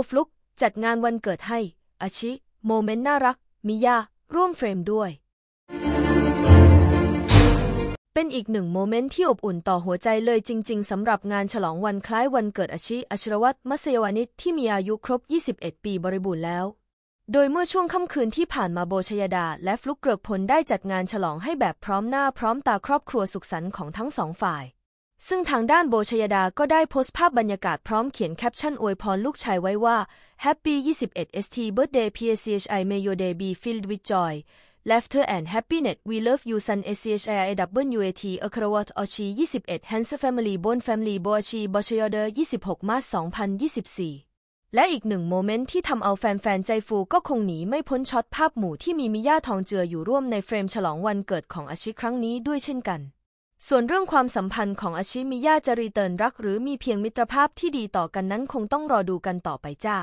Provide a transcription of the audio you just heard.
บฟลุกจัดงานวันเกิดให้ อาชิ โมเมนต์น่ารัก มิยา ร่วมเฟรมด้วย เป็นอีกหนึ่งโมเมนต์ที่อบอุ่นต่อหัวใจเลยจริงๆสำหรับงานฉลองวันคล้ายวันเกิดอาชิอัชรวัตรมัสยวานิชที่มีอายุครบ 21 ปีบริบูรณ์แล้ว โดยเมื่อช่วงค่ำคืนที่ผ่านมาโบชยดา และฟลุกเกริกพลได้จัดงานฉลองให้แบบพร้อมหน้าพร้อมตาครอบครัวสุขสันต์ของทั้งสองฝ่ายซึ่งทางด้านโบชยดาก็ได้โพสต์ภาพบรรยากาศพร้อมเขียนแคปชั่นอวยพรลูกชายไว้ว่า Happy 21 ST Birthday PSCHI May your day be filled with joy Laughter and happiness We love you son SCHIAWAT Akrawat Ochi 21 Hansa Family Bon Family Boachi Bochayoder 26 March 2024และอีกหนึ่งโมเมนต์ที่ทำเอาแฟนๆใจฟูก็คงหนีไม่พ้นช็อตภาพหมู่ที่มีมิย่าทองเจืออยู่ร่วมในเฟรมฉลองวันเกิดของอาชิครั้งนี้ด้วยเช่นกันส่วนเรื่องความสัมพันธ์ของอาชิมิยะจะรีเติร์นรัก หรือมีเพียงมิตรภาพที่ดีต่อกันนั้นคงต้องรอดูกันต่อไปจ้า